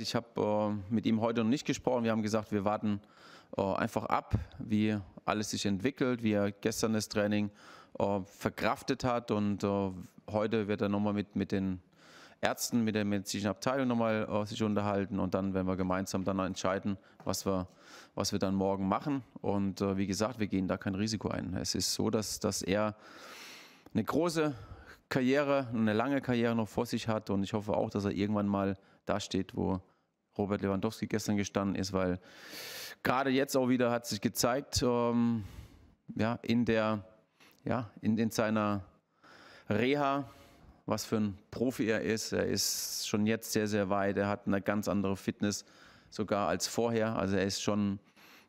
Ich habe äh, mit ihm heute noch nicht gesprochen. Wir haben gesagt, wir warten äh, einfach ab, wie alles sich entwickelt, wie er gestern das Training äh, verkraftet hat. Und äh, heute wird er nochmal mit, mit den Ärzten, mit der medizinischen Abteilung nochmal äh, sich unterhalten. Und dann werden wir gemeinsam dann entscheiden, was wir, was wir dann morgen machen. Und äh, wie gesagt, wir gehen da kein Risiko ein. Es ist so, dass, dass er eine große Karriere, eine lange Karriere noch vor sich hat. Und ich hoffe auch, dass er irgendwann mal da steht, wo, er Robert Lewandowski gestern gestanden ist, weil gerade jetzt auch wieder hat sich gezeigt, ähm, ja, in der, ja, in, in seiner Reha, was für ein Profi er ist. Er ist schon jetzt sehr, sehr weit. Er hat eine ganz andere Fitness sogar als vorher. Also er ist schon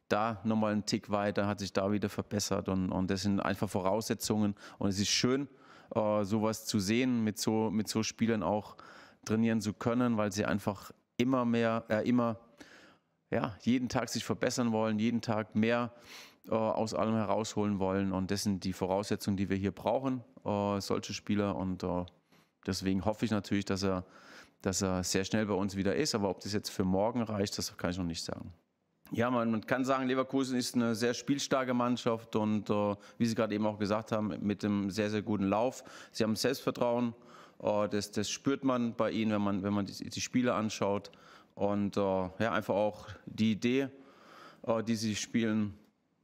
da nochmal einen Tick weiter, hat sich da wieder verbessert und, und das sind einfach Voraussetzungen und es ist schön, äh, sowas zu sehen, mit so, mit so Spielern auch trainieren zu können, weil sie einfach immer mehr, äh, immer, ja, jeden Tag sich verbessern wollen, jeden Tag mehr äh, aus allem herausholen wollen. Und das sind die Voraussetzungen, die wir hier brauchen, äh, solche Spieler. Und äh, deswegen hoffe ich natürlich, dass er, dass er sehr schnell bei uns wieder ist. Aber ob das jetzt für morgen reicht, das kann ich noch nicht sagen. Ja, man, man, kann sagen, Leverkusen ist eine sehr spielstarke Mannschaft und äh, wie Sie gerade eben auch gesagt haben, mit einem sehr, sehr guten Lauf. Sie haben Selbstvertrauen Uh, das, das, spürt man bei ihnen, wenn man, wenn man die, die Spiele anschaut. Und uh, ja, einfach auch die Idee, uh, die sie spielen,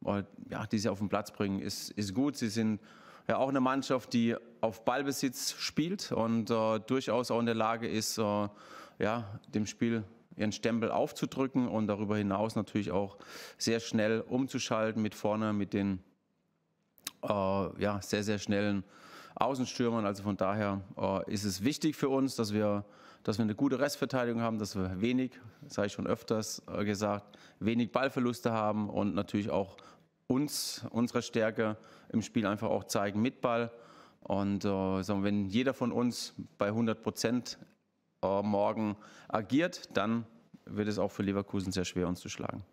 äh, ja, die sie auf den Platz bringen, ist, ist gut. Sie sind ja auch eine Mannschaft, die auf Ballbesitz spielt und durchaus auch in der Lage ist, ja, dem Spiel ihren Stempel aufzudrücken und darüber hinaus natürlich auch sehr schnell umzuschalten mit vorne, mit den ja, sehr, sehr schnellen Außenstürmern. Also von daher äh, ist es wichtig für uns, dass wir, dass wir eine gute Restverteidigung haben, dass wir wenig, das habe ich schon öfters äh, gesagt, wenig Ballverluste haben und natürlich auch uns, unsere Stärke im Spiel einfach auch zeigen mit Ball. Und äh, wenn jeder von uns bei 100 Prozent äh, morgen agiert, dann wird es auch für Leverkusen sehr schwer, uns zu schlagen.